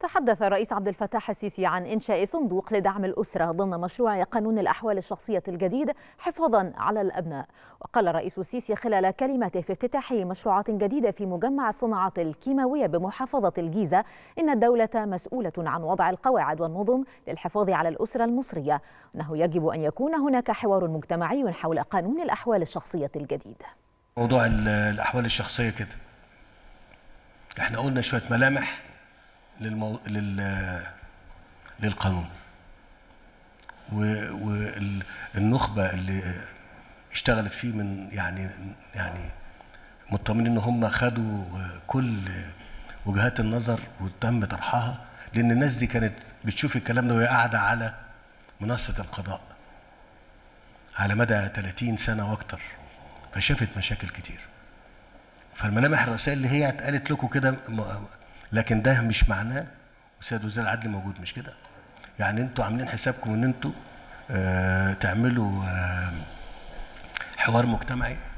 تحدث الرئيس عبد الفتاح السيسي عن إنشاء صندوق لدعم الأسرة ضمن مشروع قانون الأحوال الشخصية الجديد حفاظا على الأبناء وقال الرئيس السيسي خلال كلمته في افتتاح مشروعات جديدة في مجمع الصناعات الكيماوية بمحافظة الجيزة إن الدولة مسؤولة عن وضع القواعد والنظم للحفاظ على الأسرة المصرية أنه يجب أن يكون هناك حوار مجتمعي حول قانون الأحوال الشخصية الجديد موضوع الأحوال الشخصية كده احنا قلنا شوية ملامح للمو... لل... للقانون والنخبه اللي اشتغلت فيه من يعني يعني مطمنين ان هم خدوا كل وجهات النظر وتم طرحها لان الناس دي كانت بتشوف الكلام ده وهي قاعده على منصه القضاء على مدى 30 سنه واكتر فشافت مشاكل كتير فالملامح الرئيسيه اللي هي اتقالت لكم كده لكن ده مش معناه وسيد وزير العدل موجود مش كده يعني انتوا عاملين حسابكم ان انتوا آه تعملوا آه حوار مجتمعي